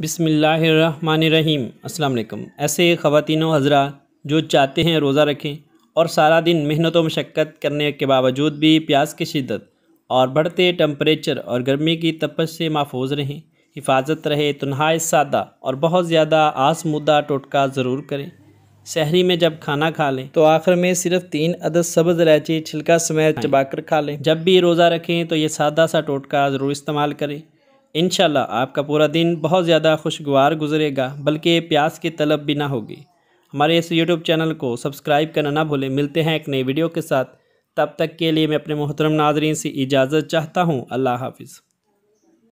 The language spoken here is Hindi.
बिसमीम् अल्लाम ऐसे ख़वान हज़रा जो चाहते हैं रोज़ा रखें और सारा दिन मेहनत व मशक्क़त करने के बावजूद भी प्यास की शिदत और बढ़ते टम्परेचर और गर्मी की तपश से महफूज रहें हिफाजत रहे तो नहाय सादा और बहुत ज़्यादा आसमुदा टोटका ज़रूर करें शहरी में जब खाना खा लें तो आखिर में सिर्फ तीन अदद सब्ज़ इलायची छिलका समेत हाँ चबाकर खा लें जब भी रोज़ा रखें तो ये सादा सा टोटका ज़रूर इस्तेमाल करें इन आपका पूरा दिन बहुत ज़्यादा खुशगवार गुजरेगा बल्कि प्यास की तलब भी ना होगी हमारे इस यूट्यूब चैनल को सब्सक्राइब करना ना भूलें मिलते हैं एक नई वीडियो के साथ तब तक के लिए मैं अपने मोहतरम नाजरीन से इजाज़त चाहता हूँ अल्लाह हाफिज़